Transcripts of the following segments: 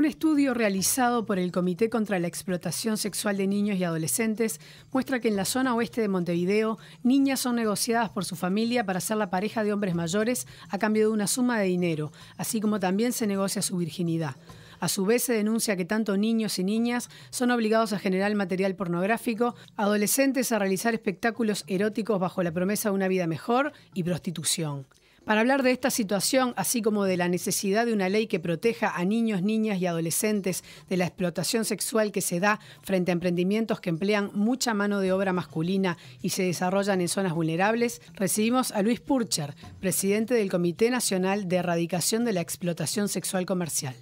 Un estudio realizado por el Comité contra la Explotación Sexual de Niños y Adolescentes muestra que en la zona oeste de Montevideo, niñas son negociadas por su familia para ser la pareja de hombres mayores a cambio de una suma de dinero, así como también se negocia su virginidad. A su vez se denuncia que tanto niños y niñas son obligados a generar material pornográfico, adolescentes a realizar espectáculos eróticos bajo la promesa de una vida mejor y prostitución. Para hablar de esta situación, así como de la necesidad de una ley que proteja a niños, niñas y adolescentes de la explotación sexual que se da frente a emprendimientos que emplean mucha mano de obra masculina y se desarrollan en zonas vulnerables, recibimos a Luis Purcher, presidente del Comité Nacional de Erradicación de la Explotación Sexual Comercial.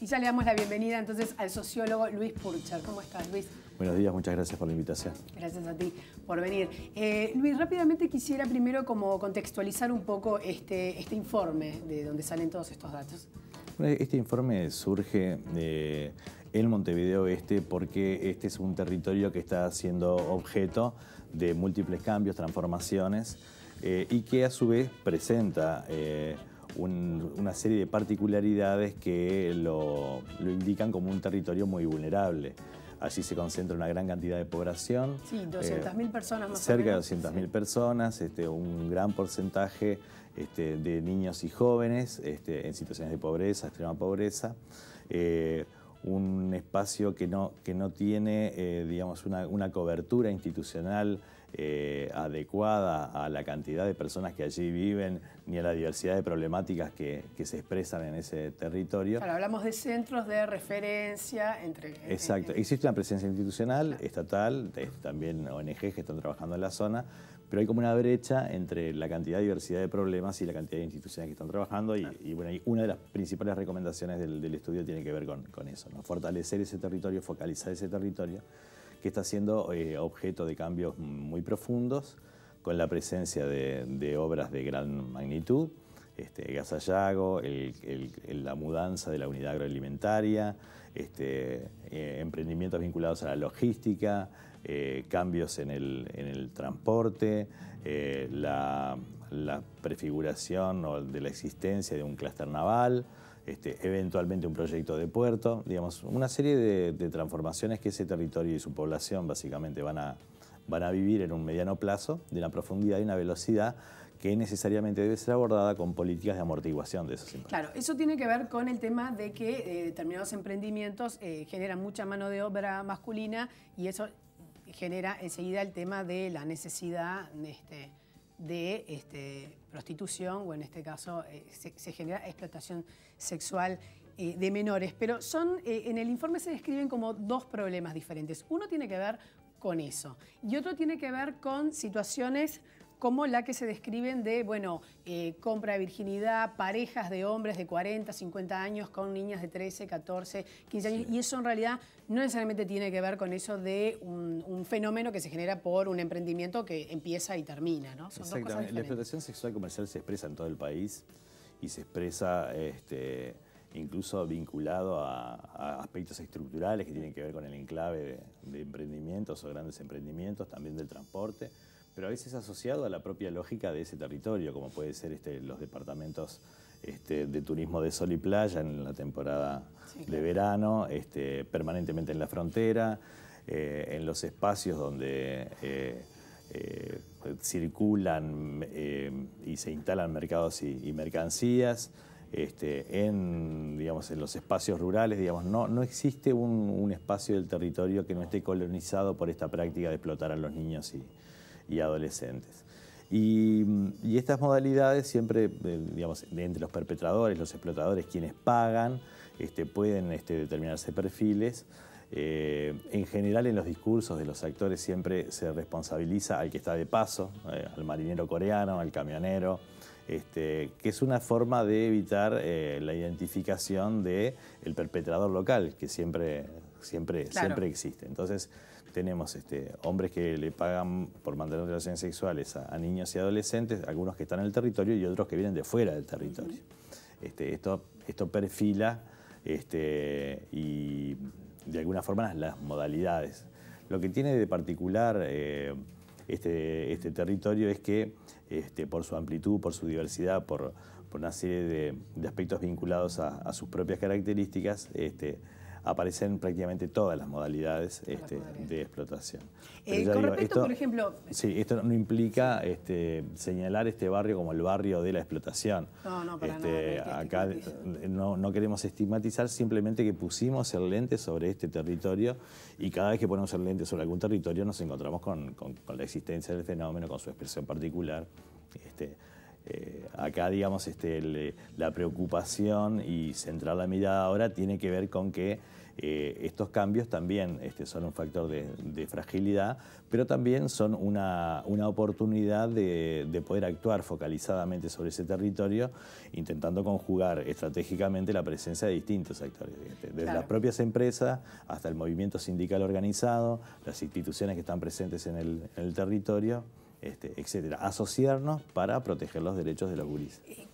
Y ya le damos la bienvenida entonces al sociólogo Luis Purcher. ¿Cómo estás, Luis? Buenos días, muchas gracias por la invitación. Gracias a ti por venir. Eh, Luis, rápidamente quisiera primero como contextualizar un poco este, este informe de donde salen todos estos datos. este informe surge en Montevideo Este porque este es un territorio que está siendo objeto de múltiples cambios, transformaciones eh, y que a su vez presenta eh, una serie de particularidades que lo indican como un territorio muy vulnerable. Allí se concentra una gran cantidad de población. Sí, 200.000 eh, personas más Cerca de 200.000 personas, este, un gran porcentaje este, de niños y jóvenes este, en situaciones de pobreza, extrema pobreza. Eh, un espacio que no, que no tiene eh, digamos, una, cobertura institucional eh, adecuada a la cantidad de personas que allí viven ni a la diversidad de problemáticas que, se expresan en ese territorio. hablamos de centros de referencia entre... Exacto, existe una presencia institucional, estatal, también ONG que están trabajando en la zona, pero hay como una brecha entre la cantidad de diversidad de problemas y la cantidad de instituciones que están trabajando y, bueno, una de las principales recomendaciones del, estudio tiene que ver con, eso, ¿no? fortalecer ese territorio, focalizar ese territorio que está siendo eh, objeto de cambios muy profundos con la presencia de, obras de gran magnitud, este, Gasallago, la mudanza de la unidad agroalimentaria, este, eh, emprendimientos vinculados a la logística, eh, cambios en el, transporte, eh, la, prefiguración o de la existencia de un clúster naval, este, eventualmente un proyecto de puerto, digamos, una serie de, transformaciones que ese territorio y su población básicamente van a, van a vivir en un mediano plazo, de una profundidad y una velocidad que necesariamente debe ser abordada con políticas de amortiguación de esos impactos. Claro, eso tiene que ver con el tema de que eh, determinados emprendimientos generan mucha mano de obra masculina y eso genera enseguida el tema de la necesidad este, de este, prostitución o en este caso eh, se, genera explotación sexual eh, de menores. Pero son, eh, en el informe se describen como dos problemas diferentes. Uno tiene que ver con eso y otro tiene que ver con situaciones como la que se describen de, bueno, eh, compra de virginidad, parejas de hombres de 40, 50 años con niñas de 13, 14, 15 años. Y eso en realidad no necesariamente tiene que ver con eso de un, fenómeno que se genera por un emprendimiento que empieza y termina, ¿no? Exactamente. la explotación sexual comercial se expresa en todo el país y se expresa este, incluso vinculado a, aspectos estructurales que tienen que ver con el enclave de emprendimientos o grandes emprendimientos, también del transporte pero a veces asociado a la propia lógica de ese territorio, como puede ser este, los departamentos este, de turismo de sol y playa en la temporada de verano, este, permanentemente en la frontera, eh, en los espacios donde eh, eh, circulan y se instalan mercados y, mercancías. en, los espacios rurales, digamos, no, existe un, un espacio del territorio que no esté colonizado por esta práctica de explotar a los niños y, y adolescentes. Y, estas modalidades siempre, digamos, entre los perpetradores, los explotadores, quienes pagan, este, pueden este, determinarse perfiles. Eh, en general en los discursos de los actores siempre se responsabiliza al que está de paso, eh, al marinero coreano, al camionero, este, que es una forma de evitar eh, la identificación del perpetrador local, que siempre siempre, siempre existe. Entonces tenemos este, hombres que le pagan por mantener relaciones sexuales a, niños y adolescentes, algunos que están en el territorio y otros que vienen de fuera del territorio. Este, esto, esto perfila este, y de alguna forma las, modalidades. Lo que tiene de particular eh, este, este, territorio es que por su amplitud, por su diversidad, por, una serie de, aspectos vinculados a, sus propias características, aparecen prácticamente todas las modalidades este, de explotación. Eh, con respecto, por ejemplo... Sí, esto no implica este, señalar este barrio como el barrio de la explotación. No, no, para este, nada, Acá no, queremos estigmatizar, simplemente que pusimos el lente sobre este territorio y cada vez que ponemos el lente sobre algún territorio nos encontramos con, la existencia del fenómeno, con su expresión particular. Este, eh, acá, digamos, este, la preocupación y centrar la mirada ahora tiene que ver con que eh, estos cambios también este, son un factor de, fragilidad, pero también son una, oportunidad de, poder actuar focalizadamente sobre ese territorio, intentando conjugar estratégicamente la presencia de distintos actores, este, desde las propias empresas hasta el movimiento sindical organizado, las instituciones que están presentes en el territorio. Este, etcétera, asociarnos para proteger los derechos de los gurises. Eh,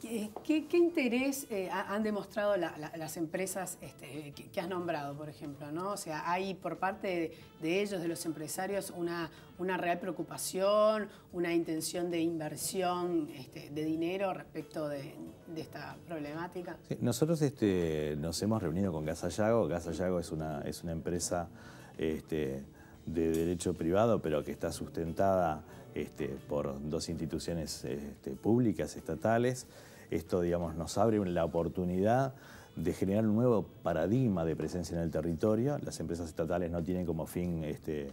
¿Qué, interés eh, han demostrado las empresas este, que, has nombrado, por ejemplo? ¿no? O sea, hay por parte de, ellos, de los empresarios, una, una, real preocupación, una intención de inversión este, de dinero respecto de, esta problemática. nosotros nos hemos reunido con Gasallago. Gasallago es una, es una empresa de derecho privado, pero que está sustentada este, por dos instituciones este, públicas, estatales. Esto, digamos, nos abre la oportunidad de generar un nuevo paradigma de presencia en el territorio. Las empresas estatales no tienen como fin... Este,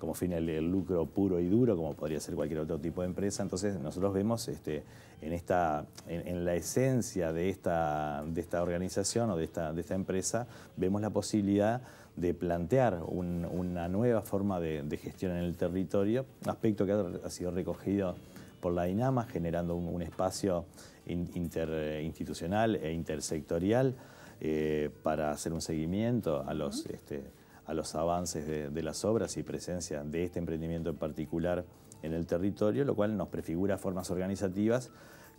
como fin el, lucro puro y duro, como podría ser cualquier otro tipo de empresa. Entonces nosotros vemos este, en, esta, en, la esencia de esta, de esta organización o de esta, de esta empresa, vemos la posibilidad de plantear una nueva forma de, gestión en el territorio, aspecto que ha, sido recogido por la DINAMA, generando un, espacio interinstitucional e intersectorial eh, para hacer un seguimiento a los a los avances de, las obras y presencia de este emprendimiento en particular en el territorio, lo cual nos prefigura formas organizativas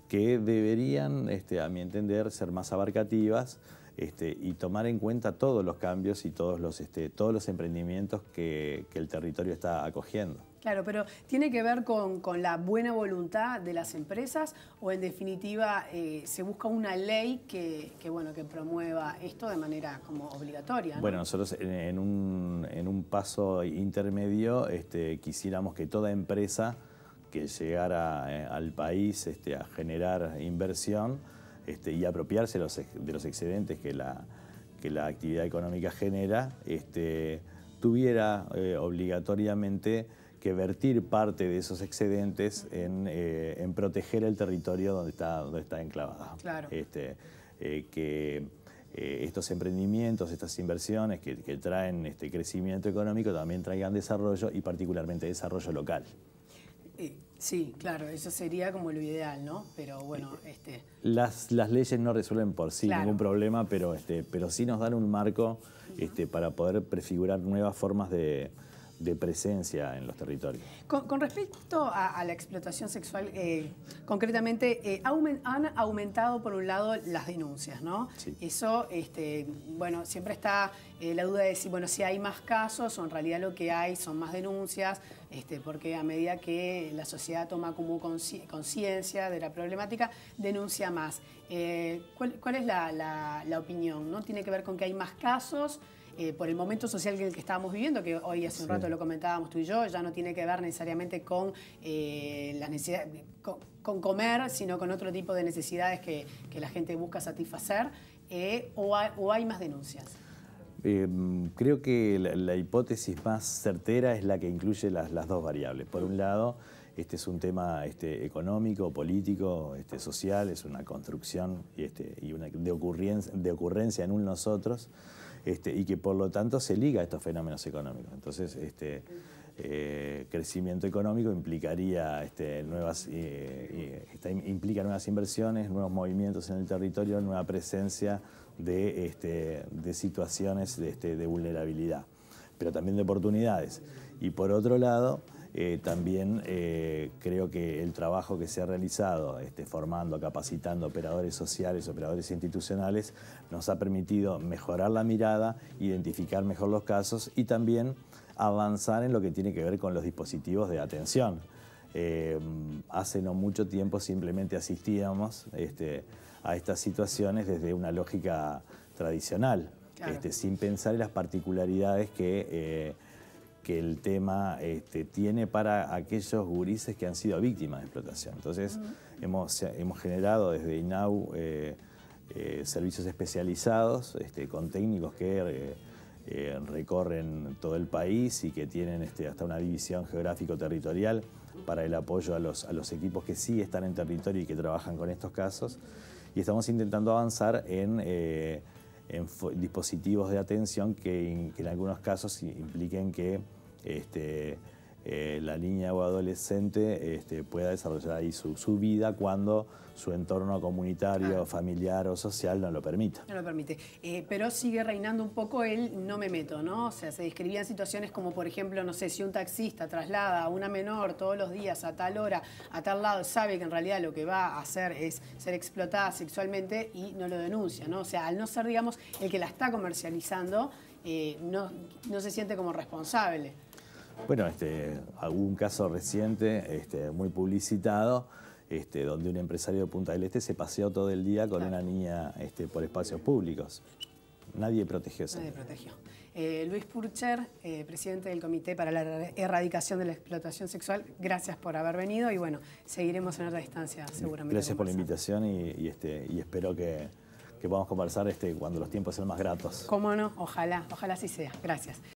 que deberían, este, a mi entender, ser más abarcativas este, y tomar en cuenta todos los cambios y todos los, este, todos los emprendimientos que el territorio está acogiendo. Claro, pero ¿tiene que ver con, la buena voluntad de las empresas o en definitiva eh, se busca una ley que, bueno, que promueva esto de manera como obligatoria? Bueno, nosotros en, un, paso intermedio este, quisiéramos que toda empresa que llegara eh, al país este, a generar inversión este, y apropiarse de los excedentes que la, actividad económica genera, tuviera eh, obligatoriamente que vertir parte de esos excedentes eh, en, proteger el territorio donde está, donde está enclavada. Claro. Este, eh, que eh, estos emprendimientos, estas inversiones que, traen este crecimiento económico también traigan desarrollo y particularmente desarrollo local. Sí, claro, eso sería como lo ideal, ¿no? Pero bueno, este. Las, leyes no resuelven por sí ningún problema, pero, este, pero sí nos dan un marco este, para poder prefigurar nuevas formas de, de presencia en los territorios. Con, respecto a, la explotación sexual, eh, concretamente, eh, han aumentado por un lado las denuncias, ¿no? Eso, este, bueno, siempre está eh, la duda de si, bueno, si hay más casos o en realidad lo que hay son más denuncias, este, porque a medida que la sociedad toma como conciencia de la problemática, denuncia más. ¿cuál, es la, la opinión? ¿no? ¿Tiene que ver con que hay más casos? Eh, por el momento social que, el estábamos viviendo, que hoy hace un rato lo comentábamos tú y yo, ya no tiene que ver necesariamente con eh, con, comer, sino con otro tipo de necesidades que, la gente busca satisfacer, eh, o, hay, más denuncias. Em, creo que la, hipótesis más certera es la que incluye las, dos variables. Por un lado, este es un tema este, económico, político, este, social, es una construcción y, este, una de, ocurrencia, de ocurrencia en un nosotros. Este, y que por lo tanto se liga a estos fenómenos económicos. Entonces, este, eh, crecimiento económico implicaría este, nuevas, eh, eh, implica nuevas inversiones, nuevos movimientos en el territorio, nueva presencia de, este, situaciones de vulnerabilidad, pero también de oportunidades. Y por otro lado, eh, también eh, creo que el trabajo que se ha realizado este, formando, capacitando operadores sociales, operadores institucionales, nos ha permitido mejorar la mirada, identificar mejor los casos y también avanzar en lo que tiene que ver con los dispositivos de atención. Eh, hace no mucho tiempo simplemente asistíamos este, a estas situaciones desde una lógica tradicional, este, sin pensar en las particularidades que que el tema este, tiene para aquellos gurises que han sido víctimas de explotación. Entonces, hemos, hemos, generado desde INAU eh, eh, servicios especializados este, con técnicos que eh, recorren todo el país y que tienen este, hasta una división geográfico-territorial para el apoyo a los, a los equipos que sí están en territorio y que trabajan con estos casos. Y estamos intentando avanzar en en dispositivos de atención que, en algunos casos impliquen que este, eh, la niña o adolescente este, pueda desarrollar ahí su, vida cuando su entorno comunitario, ah. familiar o social no lo permita. No lo permite. Eh, pero sigue reinando un poco el no me meto, ¿no? O sea, se describían situaciones como, por ejemplo, no sé, si un taxista traslada a una menor todos los días a tal hora, a tal lado, sabe que en realidad lo que va a hacer es ser explotada sexualmente y no lo denuncia, ¿no? O sea, al no ser, digamos, el que la está comercializando, eh, no se siente como responsable. Bueno, este, algún caso reciente, este, muy publicitado, este, donde un empresario de Punta del Este se paseó todo el día con una niña este, por espacios públicos. Nadie protegió eso. Nadie protegió. Eh, Luis Purcher, eh, presidente del Comité para la Erradicación de la Explotación Sexual, gracias por haber venido y bueno, seguiremos en otra distancia seguramente. Gracias por la invitación y, espero que, podamos conversar cuando los tiempos sean más gratos. Cómo no, ojalá, ojalá así sea. Gracias.